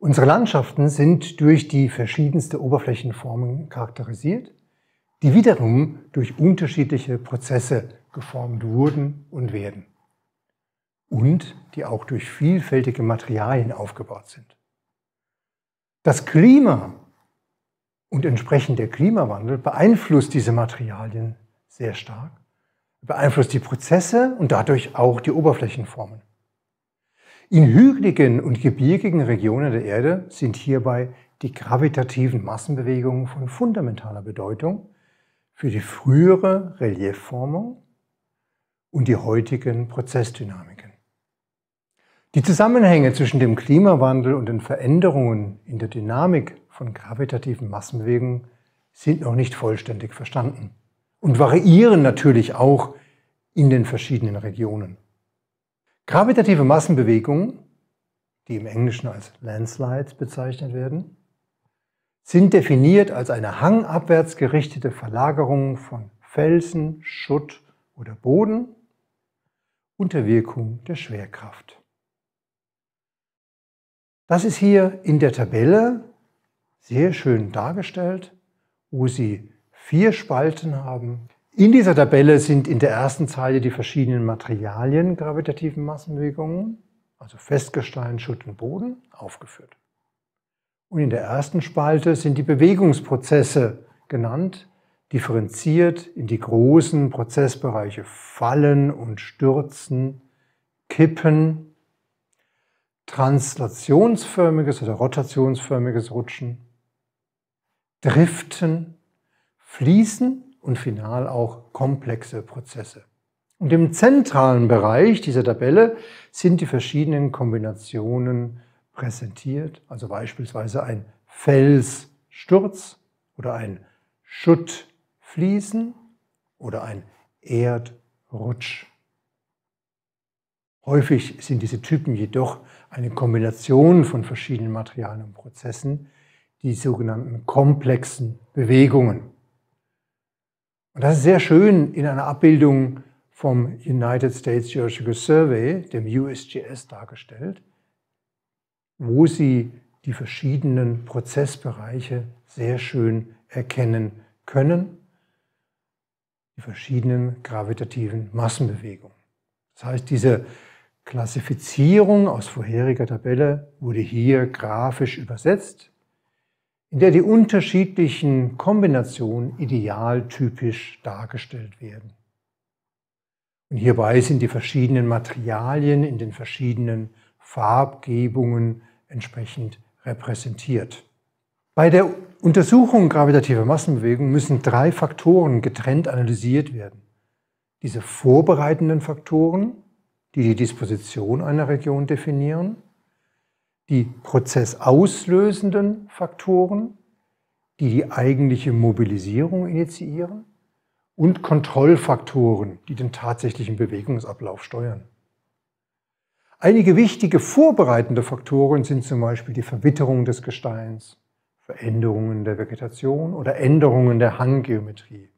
Unsere Landschaften sind durch die verschiedenste Oberflächenformen charakterisiert, die wiederum durch unterschiedliche Prozesse geformt wurden und werden und die auch durch vielfältige Materialien aufgebaut sind. Das Klima und entsprechend der Klimawandel beeinflusst diese Materialien sehr stark, beeinflusst die Prozesse und dadurch auch die Oberflächenformen. In hügeligen und gebirgigen Regionen der Erde sind hierbei die gravitativen Massenbewegungen von fundamentaler Bedeutung für die frühere Reliefformung und die heutigen Prozessdynamiken. Die Zusammenhänge zwischen dem Klimawandel und den Veränderungen in der Dynamik von gravitativen Massenbewegungen sind noch nicht vollständig verstanden und variieren natürlich auch in den verschiedenen Regionen. Gravitative Massenbewegungen, die im Englischen als Landslides bezeichnet werden, sind definiert als eine hangabwärts gerichtete Verlagerung von Felsen, Schutt oder Boden unter Wirkung der Schwerkraft. Das ist hier in der Tabelle sehr schön dargestellt, wo Sie vier Spalten haben, in dieser Tabelle sind in der ersten Zeile die verschiedenen Materialien gravitativen Massenbewegungen, also Festgestein, Schutt und Boden, aufgeführt. Und in der ersten Spalte sind die Bewegungsprozesse genannt, differenziert in die großen Prozessbereiche Fallen und Stürzen, Kippen, translationsförmiges oder rotationsförmiges Rutschen, Driften, Fließen und final auch komplexe Prozesse. Und im zentralen Bereich dieser Tabelle sind die verschiedenen Kombinationen präsentiert, also beispielsweise ein Felssturz oder ein Schuttfließen oder ein Erdrutsch. Häufig sind diese Typen jedoch eine Kombination von verschiedenen Materialien und Prozessen, die sogenannten komplexen Bewegungen. Und das ist sehr schön in einer Abbildung vom United States Geological Survey, dem USGS, dargestellt, wo Sie die verschiedenen Prozessbereiche sehr schön erkennen können, die verschiedenen gravitativen Massenbewegungen. Das heißt, diese Klassifizierung aus vorheriger Tabelle wurde hier grafisch übersetzt in der die unterschiedlichen Kombinationen idealtypisch dargestellt werden. Und hierbei sind die verschiedenen Materialien in den verschiedenen Farbgebungen entsprechend repräsentiert. Bei der Untersuchung gravitativer Massenbewegung müssen drei Faktoren getrennt analysiert werden. Diese vorbereitenden Faktoren, die die Disposition einer Region definieren, die prozessauslösenden Faktoren, die die eigentliche Mobilisierung initiieren, und Kontrollfaktoren, die den tatsächlichen Bewegungsablauf steuern. Einige wichtige vorbereitende Faktoren sind zum Beispiel die Verwitterung des Gesteins, Veränderungen der Vegetation oder Änderungen der Hanggeometrie.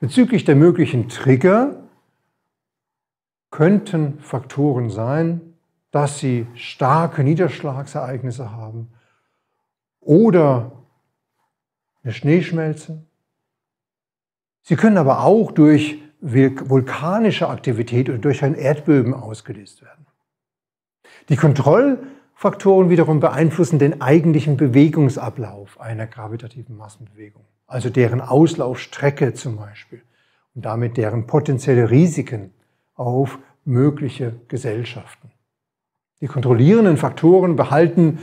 Bezüglich der möglichen Trigger könnten Faktoren sein, dass sie starke Niederschlagsereignisse haben oder eine Schneeschmelze. Sie können aber auch durch vulkanische Aktivität oder durch ein Erdbeben ausgelöst werden. Die Kontrollfaktoren wiederum beeinflussen den eigentlichen Bewegungsablauf einer gravitativen Massenbewegung, also deren Auslaufstrecke zum Beispiel und damit deren potenzielle Risiken auf mögliche Gesellschaften. Die kontrollierenden Faktoren behalten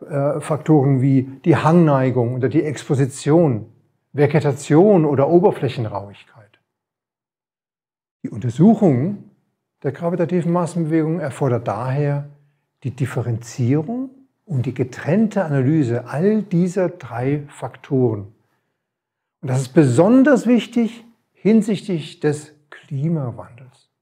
äh, Faktoren wie die Hangneigung oder die Exposition, Vegetation oder Oberflächenrauigkeit. Die Untersuchung der gravitativen Massenbewegung erfordert daher die Differenzierung und die getrennte Analyse all dieser drei Faktoren. Und das ist besonders wichtig hinsichtlich des Klimawandels.